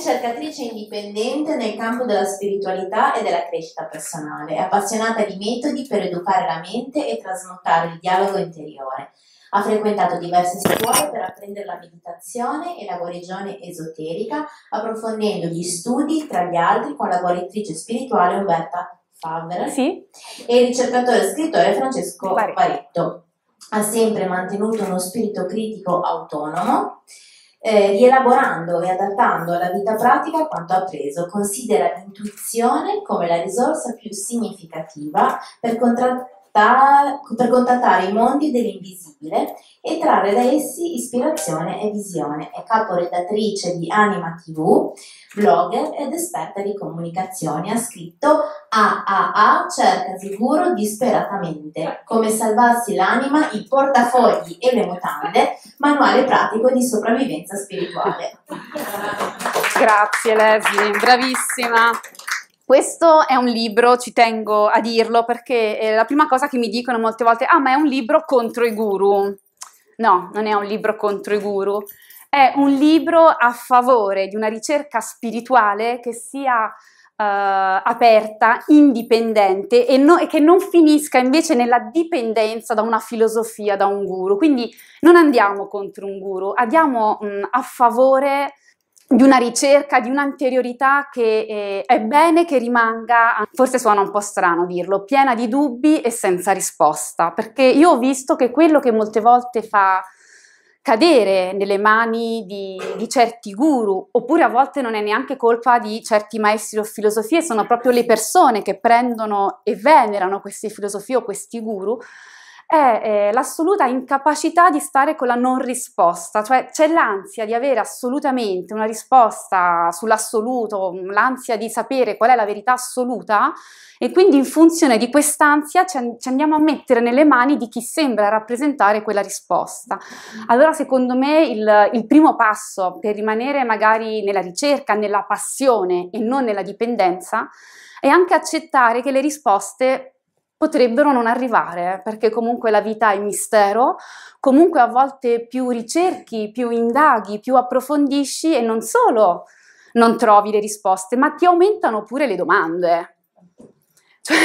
ricercatrice indipendente nel campo della spiritualità e della crescita personale, appassionata di metodi per educare la mente e trasmutare il dialogo interiore. Ha frequentato diverse scuole per apprendere la meditazione e la guarigione esoterica, approfondendo gli studi, tra gli altri, con la guaritrice spirituale Umberta Favre sì. e il ricercatore e scrittore Francesco Paretto. Ha sempre mantenuto uno spirito critico autonomo eh, rielaborando e adattando alla vita pratica quanto appreso. Considera l'intuizione come la risorsa più significativa per contrattare per contattare i mondi dell'invisibile e trarre da essi ispirazione e visione. È caporedattrice di Anima TV, blogger ed esperta di comunicazione. Ha scritto AAA cerca sicuro disperatamente come salvarsi l'anima, i portafogli e le mutande, manuale pratico di sopravvivenza spirituale. Grazie Leslie, bravissima. Questo è un libro, ci tengo a dirlo, perché è la prima cosa che mi dicono molte volte, ah ma è un libro contro i guru. No, non è un libro contro i guru, è un libro a favore di una ricerca spirituale che sia Uh, aperta, indipendente e, no, e, che non finisca invece nella dipendenza da una filosofia, da un guru. Quindi non andiamo contro un guru, andiamo mh, a favore di una ricerca, di un'anteriorità che eh, è bene che rimanga, forse suona un po' strano dirlo, piena di dubbi e senza risposta, perché io ho visto che quello che molte volte fa cadere nelle mani di, di certi guru, oppure a volte non è neanche colpa di certi maestri o filosofie, sono proprio le persone che prendono e venerano queste filosofie o questi guru, è eh, l'assoluta incapacità di stare con la non risposta, cioè c'è l'ansia di avere assolutamente una risposta sull'assoluto, l'ansia di sapere qual è la verità assoluta e quindi in funzione di quest'ansia ci, an- ci andiamo a mettere nelle mani di chi sembra rappresentare quella risposta. Allora secondo me il, il primo passo per rimanere magari nella ricerca, nella passione e non nella dipendenza è anche accettare che le risposte potrebbero non arrivare, perché comunque la vita è mistero, comunque a volte più ricerchi, più indaghi, più approfondisci e non solo non trovi le risposte, ma ti aumentano pure le domande. Cioè,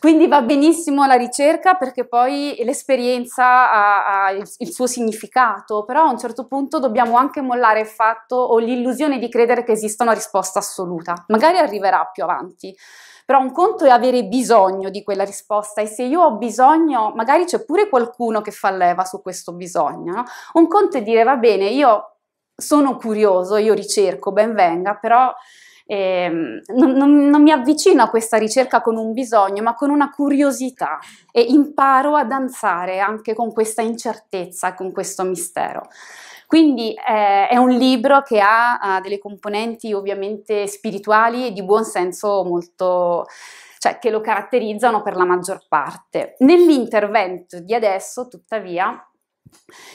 quindi va benissimo la ricerca perché poi l'esperienza ha, ha il, il, suo significato, però a un certo punto dobbiamo anche mollare il fatto o l'illusione di credere che esista una risposta assoluta. Magari arriverà più avanti, però un conto è avere bisogno di quella risposta e se io ho bisogno, magari c'è pure qualcuno che fa leva su questo bisogno. No? Un conto è dire va bene, io sono curioso, io ricerco, ben venga, però eh, non, non, non, mi avvicino a questa ricerca con un bisogno, ma con una curiosità e imparo a danzare anche con questa incertezza, con questo mistero. Quindi eh, è un libro che ha, ha delle componenti ovviamente spirituali e di buon senso molto cioè che lo caratterizzano per la maggior parte. Nell'intervento di adesso, tuttavia,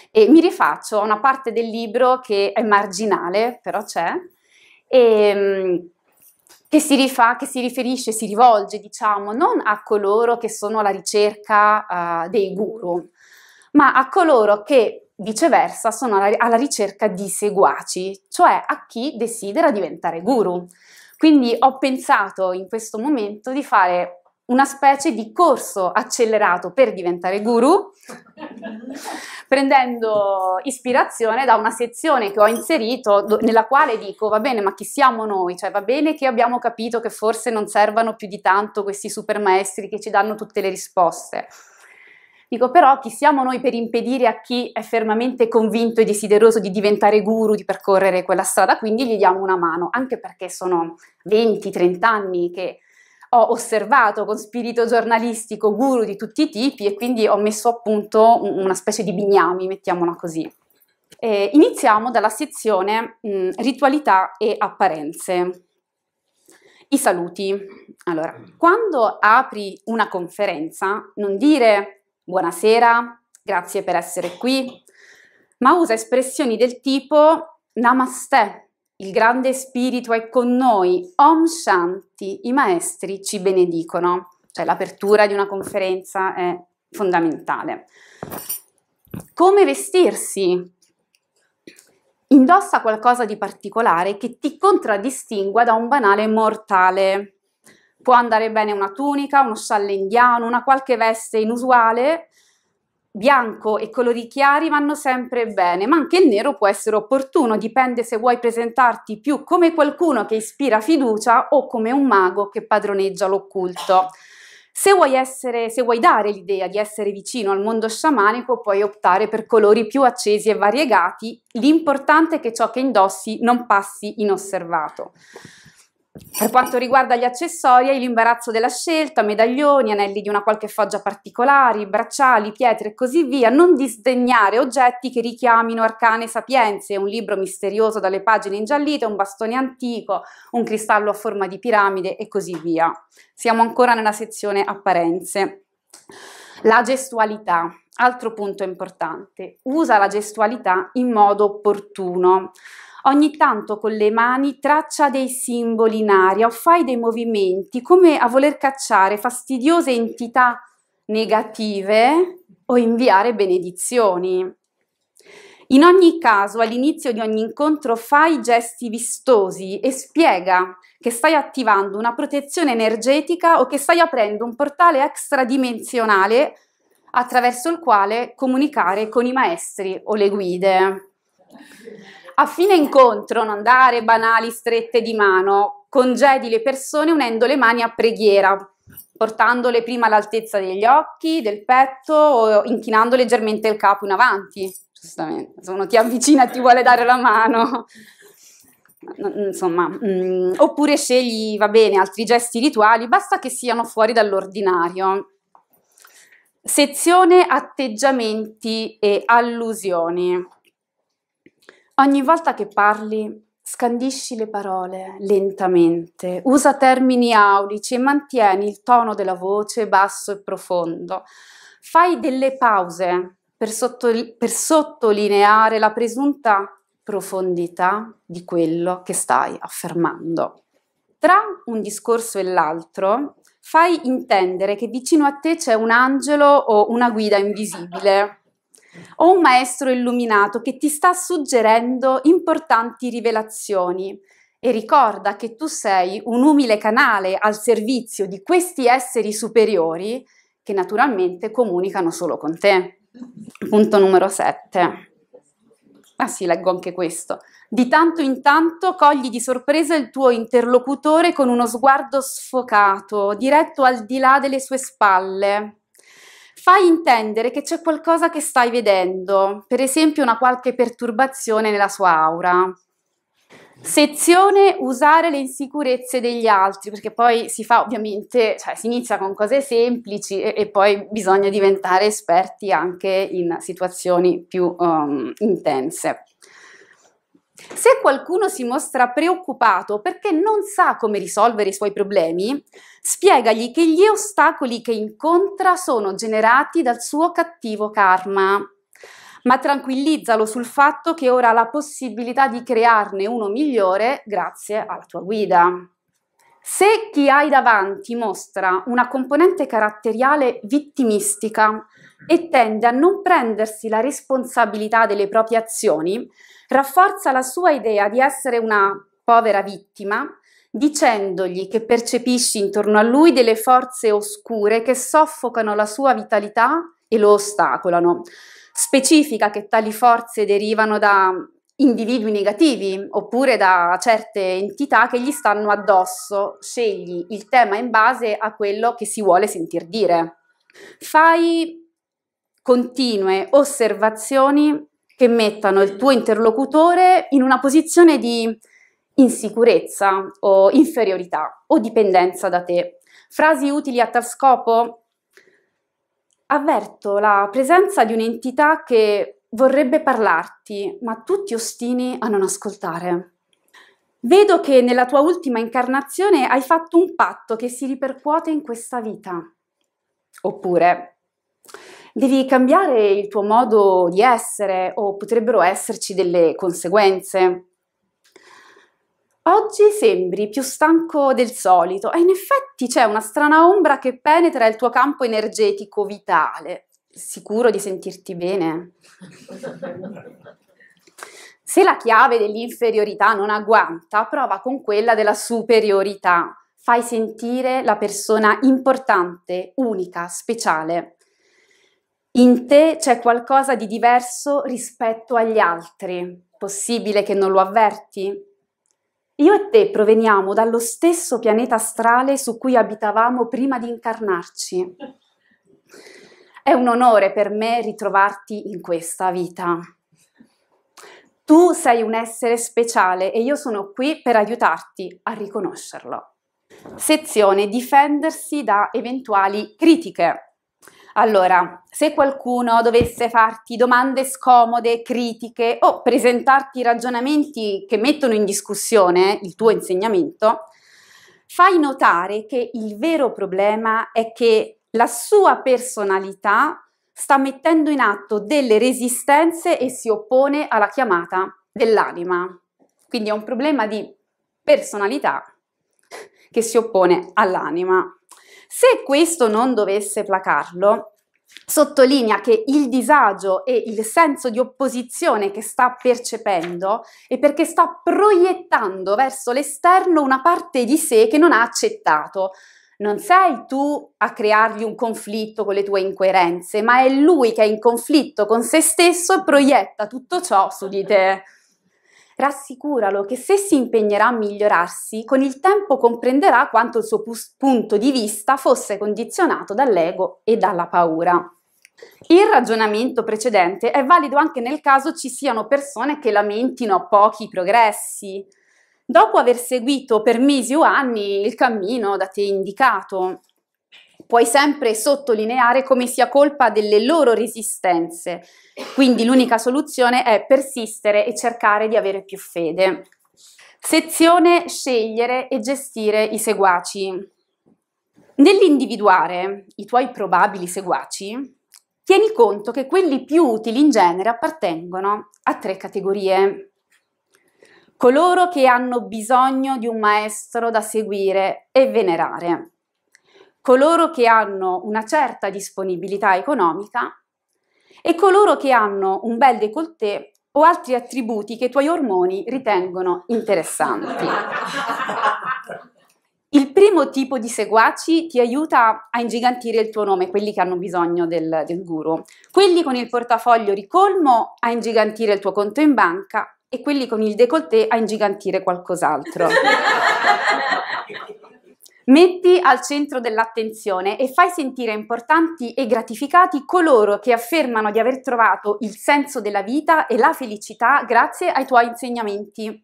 e mi rifaccio a una parte del libro che è marginale, però c'è, e, ehm, che si rifà, che si riferisce, si rivolge, diciamo, non a coloro che sono alla ricerca uh, dei guru, ma a coloro che viceversa sono alla ricerca di seguaci, cioè a chi desidera diventare guru. Quindi ho pensato in questo momento di fare una specie di corso accelerato per diventare guru, prendendo ispirazione da una sezione che ho inserito nella quale dico va bene, ma chi siamo noi? Cioè va bene che abbiamo capito che forse non servano più di tanto questi super maestri che ci danno tutte le risposte Dico però chi siamo noi per impedire a chi è fermamente convinto e desideroso di diventare guru, di percorrere quella strada, quindi gli diamo una mano, anche perché sono 20-30 anni che ho osservato con spirito giornalistico guru di tutti i tipi e quindi ho messo a punto una specie di bignami, mettiamola così. Eh, iniziamo dalla sezione mh, ritualità e apparenze. I saluti. Allora, quando apri una conferenza, non dire buonasera, grazie per essere qui, ma usa espressioni del tipo Namaste, il grande spirito è con noi, Om Shanti, i maestri ci benedicono. Cioè l'apertura di una conferenza è fondamentale. Come vestirsi? Indossa qualcosa di particolare che ti contraddistingua da un banale mortale. Può andare bene una tunica, uno scialle indiano, una qualche veste inusuale, bianco e colori chiari vanno sempre bene, ma anche il nero può essere opportuno, dipende se vuoi presentarti più come qualcuno che ispira fiducia o come un mago che padroneggia l'occulto. Se vuoi, essere, se vuoi dare l'idea di essere vicino al mondo sciamanico, puoi optare per colori più accesi e variegati, l'importante è che ciò che indossi non passi inosservato. Per quanto riguarda gli accessori, l'imbarazzo della scelta, medaglioni, anelli di una qualche foggia particolare, bracciali, pietre e così via, non disdegnare oggetti che richiamino arcane sapienze, un libro misterioso dalle pagine ingiallite, un bastone antico, un cristallo a forma di piramide e così via. Siamo ancora nella sezione apparenze. La gestualità, altro punto importante, usa la gestualità in modo opportuno ogni tanto con le mani traccia dei simboli in aria o fai dei movimenti come a voler cacciare fastidiose entità negative o inviare benedizioni. In ogni caso, all'inizio di ogni incontro fai gesti vistosi e spiega che stai attivando una protezione energetica o che stai aprendo un portale extradimensionale attraverso il quale comunicare con i maestri o le guide. A fine incontro non dare banali strette di mano, congedi le persone unendo le mani a preghiera, portandole prima all'altezza degli occhi, del petto o inchinando leggermente il capo in avanti. Giustamente, se uno ti avvicina e ti vuole dare la mano. Insomma, mh, mm, oppure scegli, va bene, altri gesti rituali, basta che siano fuori dall'ordinario. Sezione atteggiamenti e allusioni. Ogni volta che parli, scandisci le parole lentamente, usa termini aulici e mantieni il tono della voce basso e profondo. Fai delle pause per, sottol- per sottolineare la presunta profondità di quello che stai affermando. Tra un discorso e l'altro fai intendere che vicino a te c'è un angelo o una guida invisibile o un maestro illuminato che ti sta suggerendo importanti rivelazioni. E ricorda che tu sei un umile canale al servizio di questi esseri superiori che naturalmente comunicano solo con te. Punto numero 7. Ah sì, leggo anche questo. Di tanto in tanto cogli di sorpresa il tuo interlocutore con uno sguardo sfocato, diretto al di là delle sue spalle fai intendere che c'è qualcosa che stai vedendo, per esempio una qualche perturbazione nella sua aura. Sezione usare le insicurezze degli altri, perché poi si fa ovviamente, cioè si inizia con cose semplici e, e poi bisogna diventare esperti anche in situazioni più um, intense. Se qualcuno si mostra preoccupato perché non sa come risolvere i suoi problemi, spiegagli che gli ostacoli che incontra sono generati dal suo cattivo karma, ma tranquillizzalo sul fatto che ora ha la possibilità di crearne uno migliore grazie alla tua guida. Se chi hai davanti mostra una componente caratteriale vittimistica, e tende a non prendersi la responsabilità delle proprie azioni, rafforza la sua idea di essere una povera vittima, dicendogli che percepisce intorno a lui delle forze oscure che soffocano la sua vitalità e lo ostacolano. Specifica che tali forze derivano da individui negativi oppure da certe entità che gli stanno addosso. Scegli il tema in base a quello che si vuole sentir dire. Fai continue osservazioni che mettano il tuo interlocutore in una posizione di insicurezza o inferiorità o dipendenza da te. Frasi utili a tal scopo? Avverto la presenza di un'entità che vorrebbe parlarti, ma tu ti ostini a non ascoltare. Vedo che nella tua ultima incarnazione hai fatto un patto che si ripercuote in questa vita. Oppure, devi cambiare il tuo modo di essere o potrebbero esserci delle conseguenze. Oggi sembri più stanco del solito e in effetti c'è una strana ombra che penetra il tuo campo energetico vitale. Sicuro di sentirti bene? Se la chiave dell'inferiorità non agguanta, prova con quella della superiorità. Fai sentire la persona importante, unica, speciale in te c'è qualcosa di diverso rispetto agli altri. Possibile che non lo avverti? Io e te proveniamo dallo stesso pianeta astrale su cui abitavamo prima di incarnarci. È un onore per me ritrovarti in questa vita. Tu sei un essere speciale e io sono qui per aiutarti a riconoscerlo. Sezione Difendersi da eventuali critiche. Allora, se qualcuno dovesse farti domande scomode, critiche o presentarti ragionamenti che mettono in discussione il tuo insegnamento, fai notare che il vero problema è che la sua personalità sta mettendo in atto delle resistenze e si oppone alla chiamata dell'anima. Quindi è un problema di personalità che si oppone all'anima. Se questo non dovesse placarlo, sottolinea che il disagio e il senso di opposizione che sta percependo è perché sta proiettando verso l'esterno una parte di sé che non ha accettato. Non sei tu a creargli un conflitto con le tue incoerenze, ma è lui che è in conflitto con se stesso e proietta tutto ciò su di te. Rassicuralo che se si impegnerà a migliorarsi, con il tempo comprenderà quanto il suo punto di vista fosse condizionato dall'ego e dalla paura. Il ragionamento precedente è valido anche nel caso ci siano persone che lamentino pochi progressi, dopo aver seguito per mesi o anni il cammino da te indicato puoi sempre sottolineare come sia colpa delle loro resistenze. Quindi l'unica soluzione è persistere e cercare di avere più fede. Sezione scegliere e gestire i seguaci. Nell'individuare i tuoi probabili seguaci, tieni conto che quelli più utili in genere appartengono a tre categorie. Coloro che hanno bisogno di un maestro da seguire e venerare coloro che hanno una certa disponibilità economica e coloro che hanno un bel décolleté o altri attributi che i tuoi ormoni ritengono interessanti. Il primo tipo di seguaci ti aiuta a ingigantire il tuo nome, quelli che hanno bisogno del, del guru. Quelli con il portafoglio ricolmo a ingigantire il tuo conto in banca e quelli con il décolleté a ingigantire qualcos'altro. Metti al centro dell'attenzione e fai sentire importanti e gratificati coloro che affermano di aver trovato il senso della vita e la felicità grazie ai tuoi insegnamenti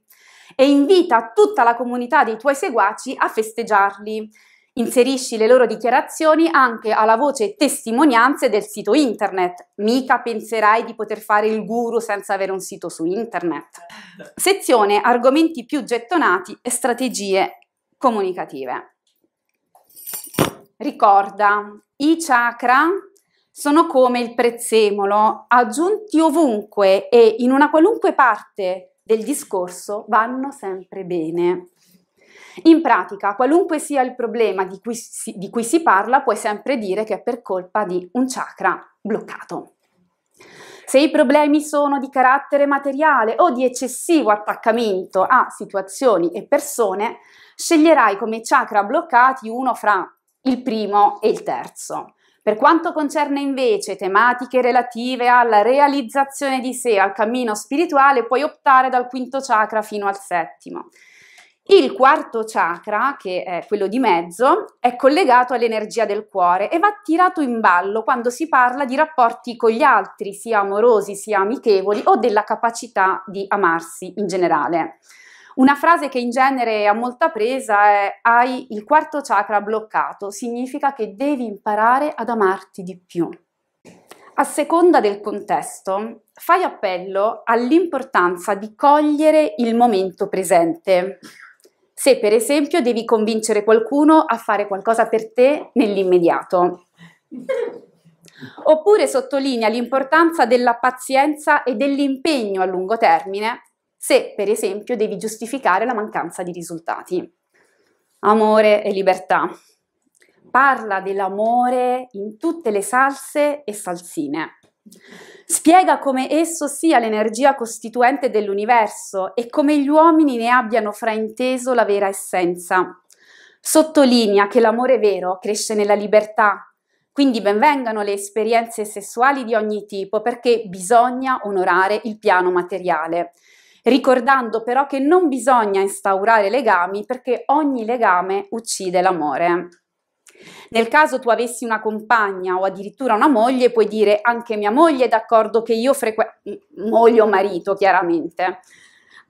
e invita tutta la comunità dei tuoi seguaci a festeggiarli. Inserisci le loro dichiarazioni anche alla voce testimonianze del sito internet. Mica penserai di poter fare il guru senza avere un sito su internet. Sezione argomenti più gettonati e strategie comunicative. Ricorda, i chakra sono come il prezzemolo, aggiunti ovunque e in una qualunque parte del discorso vanno sempre bene. In pratica, qualunque sia il problema di cui, si, di cui si parla, puoi sempre dire che è per colpa di un chakra bloccato. Se i problemi sono di carattere materiale o di eccessivo attaccamento a situazioni e persone, sceglierai come chakra bloccati uno fra il primo e il terzo. Per quanto concerne invece tematiche relative alla realizzazione di sé, al cammino spirituale, puoi optare dal quinto chakra fino al settimo. Il quarto chakra, che è quello di mezzo, è collegato all'energia del cuore e va tirato in ballo quando si parla di rapporti con gli altri, sia amorosi sia amichevoli, o della capacità di amarsi in generale. Una frase che in genere ha molta presa è hai il quarto chakra bloccato, significa che devi imparare ad amarti di più. A seconda del contesto, fai appello all'importanza di cogliere il momento presente. Se per esempio devi convincere qualcuno a fare qualcosa per te nell'immediato. Oppure sottolinea l'importanza della pazienza e dell'impegno a lungo termine se per esempio devi giustificare la mancanza di risultati. Amore e libertà. Parla dell'amore in tutte le salse e salsine. Spiega come esso sia l'energia costituente dell'universo e come gli uomini ne abbiano frainteso la vera essenza. Sottolinea che l'amore vero cresce nella libertà, quindi benvengano le esperienze sessuali di ogni tipo perché bisogna onorare il piano materiale ricordando però che non bisogna instaurare legami perché ogni legame uccide l'amore. Nel caso tu avessi una compagna o addirittura una moglie, puoi dire anche mia moglie è d'accordo che io frequento, moglie o marito chiaramente,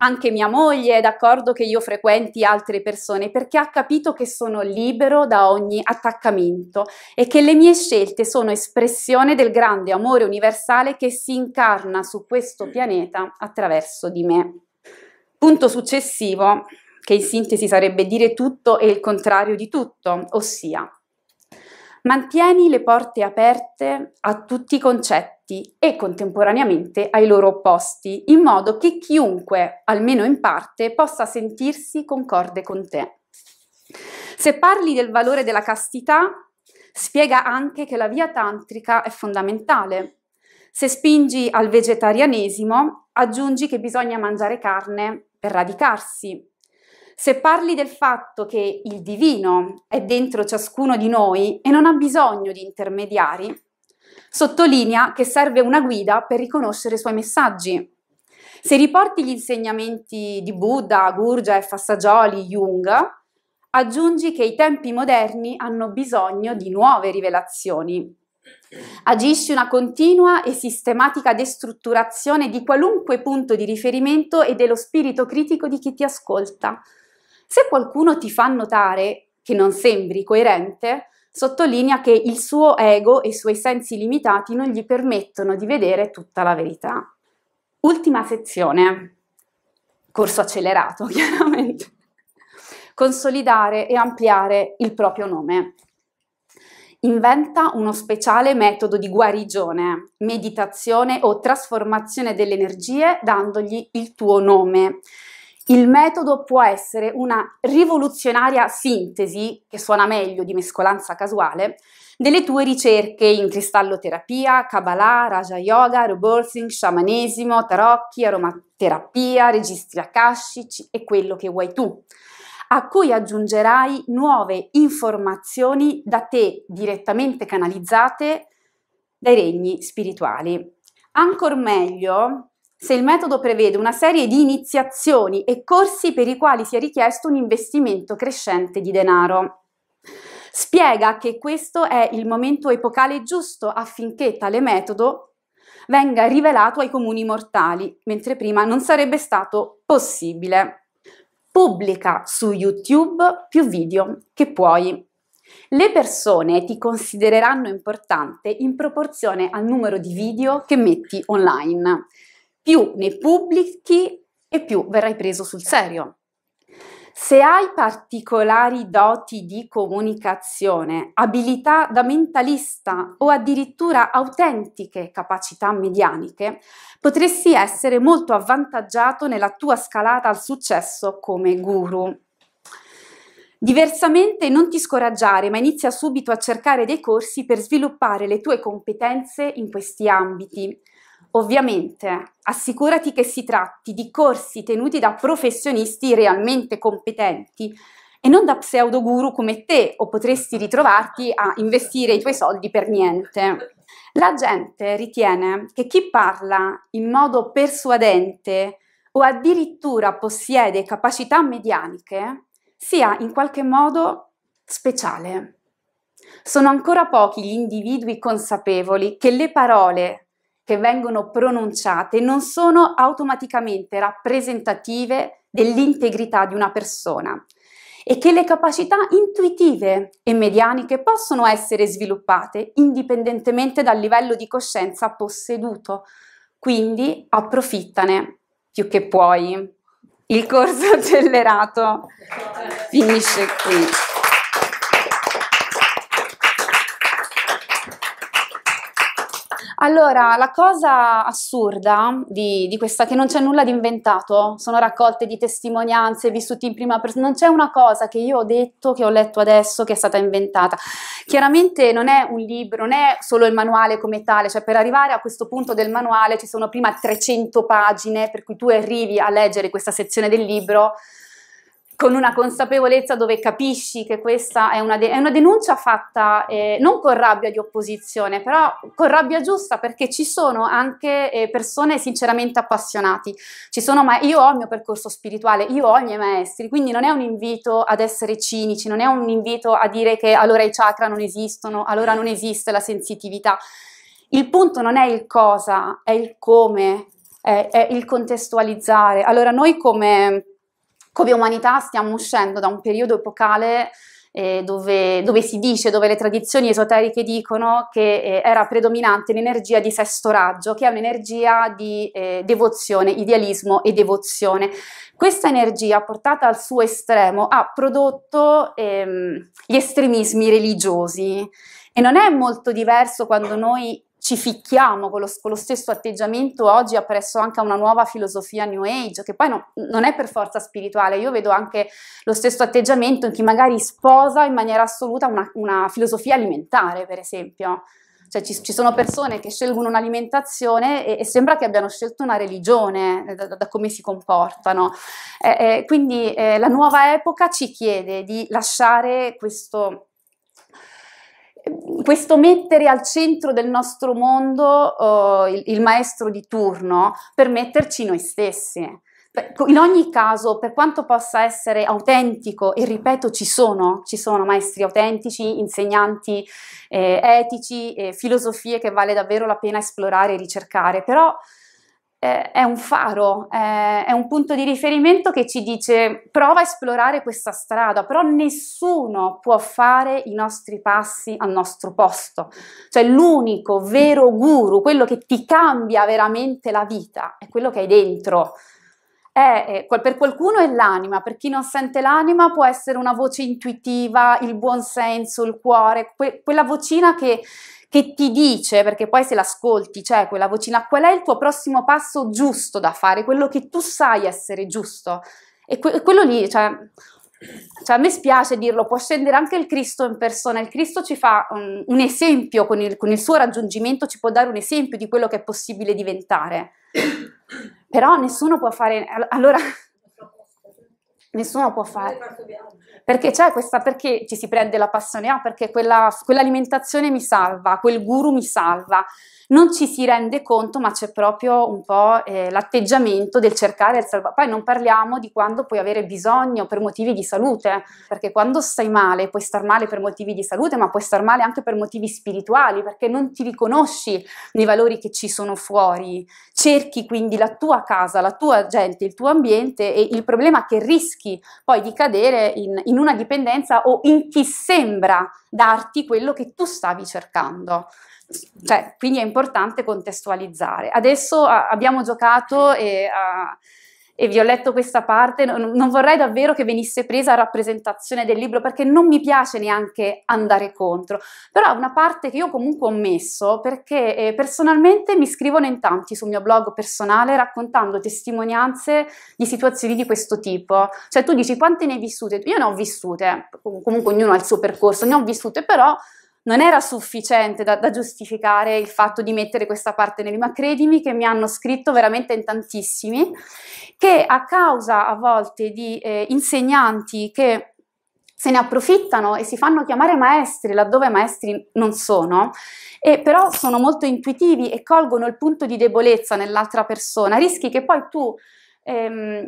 anche mia moglie è d'accordo che io frequenti altre persone perché ha capito che sono libero da ogni attaccamento e che le mie scelte sono espressione del grande amore universale che si incarna su questo mm. pianeta attraverso di me. Punto successivo, che in sintesi sarebbe dire tutto e il contrario di tutto, ossia mantieni le porte aperte a tutti i concetti opposti e contemporaneamente ai loro opposti, in modo che chiunque, almeno in parte, possa sentirsi concorde con te. Se parli del valore della castità, spiega anche che la via tantrica è fondamentale. Se spingi al vegetarianesimo, aggiungi che bisogna mangiare carne per radicarsi. Se parli del fatto che il divino è dentro ciascuno di noi e non ha bisogno di intermediari, Sottolinea che serve una guida per riconoscere i suoi messaggi. Se riporti gli insegnamenti di Buddha, Gurdjieff, Assagioli, Jung, aggiungi che i tempi moderni hanno bisogno di nuove rivelazioni. Agisci una continua e sistematica destrutturazione di qualunque punto di riferimento e dello spirito critico di chi ti ascolta. Se qualcuno ti fa notare che non sembri coerente, sottolinea che il suo ego e i suoi sensi limitati non gli permettono di vedere tutta la verità. Ultima sezione, corso accelerato chiaramente, consolidare e ampliare il proprio nome. Inventa uno speciale metodo di guarigione, meditazione o trasformazione delle energie dandogli il tuo nome il metodo può essere una rivoluzionaria sintesi, che suona meglio di mescolanza casuale, delle tue ricerche in cristalloterapia, Kabbalah, Raja Yoga, Rebirthing, sciamanesimo, tarocchi, aromaterapia, registri akashici e quello che vuoi tu, a cui aggiungerai nuove informazioni da te direttamente canalizzate dai regni spirituali. Ancora meglio, se il metodo prevede una serie di iniziazioni e corsi per i quali sia richiesto un investimento crescente di denaro. Spiega che questo è il momento epocale giusto affinché tale metodo venga rivelato ai comuni mortali, mentre prima non sarebbe stato possibile. Pubblica su YouTube più video che puoi. Le persone ti considereranno importante in proporzione al numero di video che metti online più ne pubblichi e più verrai preso sul serio. Se hai particolari doti di comunicazione, abilità da mentalista o addirittura autentiche capacità medianiche, potresti essere molto avvantaggiato nella tua scalata al successo come guru. Diversamente non ti scoraggiare, ma inizia subito a cercare dei corsi per sviluppare le tue competenze in questi ambiti. Ovviamente assicurati che si tratti di corsi tenuti da professionisti realmente competenti e non da pseudo guru come te o potresti ritrovarti a investire i tuoi soldi per niente. La gente ritiene che chi parla in modo persuadente o addirittura possiede capacità medianiche sia in qualche modo speciale. Sono ancora pochi gli individui consapevoli che le parole che vengono pronunciate non sono automaticamente rappresentative dell'integrità di una persona e che le capacità intuitive e medianiche possono essere sviluppate indipendentemente dal livello di coscienza posseduto. Quindi approfittane più che puoi. Il corso accelerato finisce qui. Allora, la cosa assurda di, di questa, che non c'è nulla di inventato, sono raccolte di testimonianze, vissuti in prima persona, non c'è una cosa che io ho detto, che ho letto adesso, che è stata inventata. Chiaramente non è un libro, non è solo il manuale come tale, cioè per arrivare a questo punto del manuale ci sono prima 300 pagine, per cui tu arrivi a leggere questa sezione del libro con una consapevolezza dove capisci che questa è una, de- è una denuncia fatta eh, non con rabbia di opposizione, però con rabbia giusta perché ci sono anche eh, persone sinceramente appassionate. Ma- io ho il mio percorso spirituale, io ho i miei maestri, quindi non è un invito ad essere cinici, non è un invito a dire che allora i chakra non esistono, allora non esiste la sensitività. Il punto non è il cosa, è il come, è, è il contestualizzare. Allora noi come come umanità stiamo uscendo da un periodo epocale eh, dove, dove, si dice, dove le tradizioni esoteriche dicono che eh, era predominante l'energia di sesto raggio, che è un'energia di eh, devozione, idealismo e devozione. Questa energia portata al suo estremo ha prodotto ehm, gli estremismi religiosi e non è molto diverso quando noi ci ficchiamo con lo, con lo, stesso atteggiamento oggi appresso anche a una nuova filosofia New Age, che poi no, non è per forza spirituale, io vedo anche lo stesso atteggiamento in chi magari sposa in maniera assoluta una, una filosofia alimentare, per esempio. Cioè ci, ci, sono persone che scelgono un'alimentazione e, e, sembra che abbiano scelto una religione eh, da, da come si comportano. Eh, eh, quindi eh, la nuova epoca ci chiede di lasciare questo Ehm, questo mettere al centro del nostro mondo uh, il, il maestro di turno per metterci noi stessi. In ogni caso, per quanto possa essere autentico, e ripeto, ci sono, ci sono maestri autentici, insegnanti eh, etici, eh, filosofie che vale davvero la pena esplorare e ricercare, però eh, è un faro, eh, è un punto di riferimento che ci dice prova a esplorare questa strada, però nessuno può fare i nostri passi al nostro posto. Cioè l'unico vero guru, quello che ti cambia veramente la vita, è quello che hai dentro. È, è, per qualcuno è l'anima, per chi non sente l'anima può essere una voce intuitiva, il buonsenso, il cuore, que- quella vocina che che ti dice, perché poi se l'ascolti c'è cioè quella vocina, qual è il tuo prossimo passo giusto da fare, quello che tu sai essere giusto. E que- quello lì, cioè, cioè, a me spiace dirlo, può scendere anche il Cristo in persona, il Cristo ci fa un, un esempio, con il, con il suo raggiungimento ci può dare un esempio di quello che è possibile diventare. Però nessuno può fare... Allora Nessuno può fare. Perché c'è questa, perché ci si prende la passione? Ah, perché quella, quell'alimentazione mi salva, quel guru mi salva non ci si rende conto, ma c'è proprio un po' eh, l'atteggiamento del cercare il salvataggio. Poi non parliamo di quando puoi avere bisogno per motivi di salute, perché quando stai male puoi star male per motivi di salute, ma puoi star male anche per motivi spirituali, perché non ti riconosci nei valori che ci sono fuori. Cerchi quindi la tua casa, la tua gente, il tuo ambiente e il problema che rischi poi di cadere in, in una dipendenza o in chi sembra darti quello che tu stavi cercando. Cioè, quindi è importante contestualizzare. Adesso a, ah, abbiamo giocato e, a, ah, e, vi ho letto questa parte, non, non vorrei davvero che venisse presa a rappresentazione del libro perché non mi piace neanche andare contro, però è una parte che io comunque ho messo perché eh, personalmente mi scrivono in tanti sul mio blog personale raccontando testimonianze di situazioni di questo tipo. Cioè tu dici quante ne hai vissute? Io ne ho vissute, comunque ognuno ha il suo percorso, ne ho vissute però non era sufficiente da, da, giustificare il fatto di mettere questa parte nel ma credimi che mi hanno scritto veramente in tantissimi, che a causa a volte di eh, insegnanti che se ne approfittano e si fanno chiamare maestri laddove maestri non sono, e però sono molto intuitivi e colgono il punto di debolezza nell'altra persona, rischi che poi tu Ehm,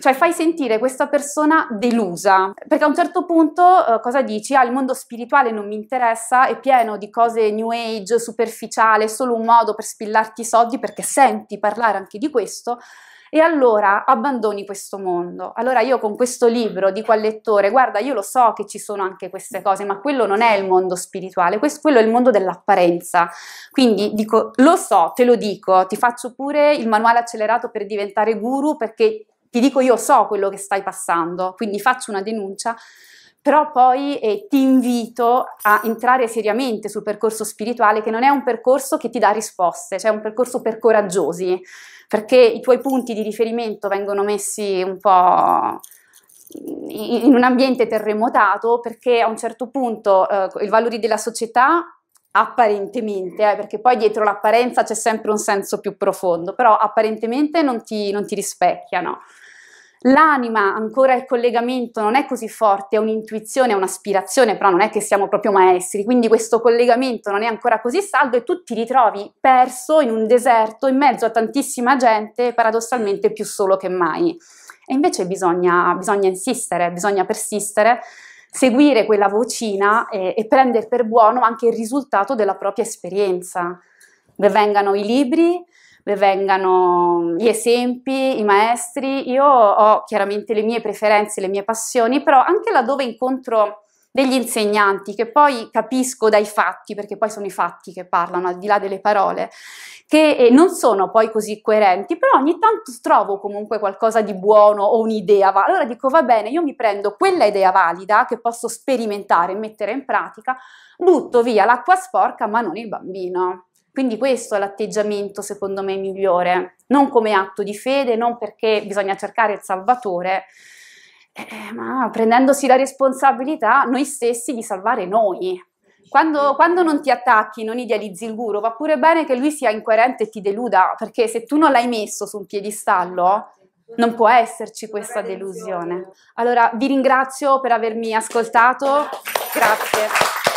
cioè fai sentire questa persona delusa, perché a un certo punto eh, cosa dici? Ah, il mondo spirituale non mi interessa, è pieno di cose new age, superficiale, solo un modo per spillarti i soldi perché senti parlare anche di questo, e allora abbandoni questo mondo. Allora io con questo libro dico al lettore, guarda, io lo so che ci sono anche queste cose, ma quello non è il mondo spirituale, questo, quello è il mondo dell'apparenza. Quindi dico, lo so, te lo dico, ti faccio pure il manuale accelerato per diventare guru perché ti dico io so quello che stai passando, quindi faccio una denuncia però poi eh, ti invito a entrare seriamente sul percorso spirituale che non è un percorso che ti dà risposte, cioè è un percorso per coraggiosi perché i tuoi punti di riferimento vengono messi un po' in un ambiente terremotato perché a un certo punto eh, i valori della società apparentemente, eh, perché poi dietro l'apparenza c'è sempre un senso più profondo, però apparentemente non ti, non ti rispecchiano. L'anima ancora il collegamento non è così forte, è un'intuizione, è un'aspirazione, però non è che siamo proprio maestri, quindi questo collegamento non è ancora così saldo e tu ti ritrovi perso in un deserto in mezzo a tantissima gente, paradossalmente più solo che mai. E invece bisogna, bisogna insistere, bisogna persistere, seguire quella vocina e, e prendere per buono anche il risultato della propria esperienza. Vengano i libri, vengano gli esempi, i maestri. Io ho chiaramente le mie preferenze, le mie passioni, però anche laddove incontro degli insegnanti che poi capisco dai fatti, perché poi sono i fatti che parlano al di là delle parole, che eh, non sono poi così coerenti, però ogni tanto trovo comunque qualcosa di buono o un'idea, allora dico va bene, io mi prendo quella idea valida che posso sperimentare, mettere in pratica, butto via l'acqua sporca ma non il bambino. Quindi questo è l'atteggiamento secondo me migliore, non come atto di fede, non perché bisogna cercare il Salvatore, eh, eh, ma prendendosi la responsabilità noi stessi di salvare noi. Quando, quando, non ti attacchi, non idealizzi il guru, va pure bene che lui sia incoerente e ti deluda, perché se tu non l'hai messo su un piedistallo, non può esserci questa delusione. Allora vi ringrazio per avermi ascoltato, grazie.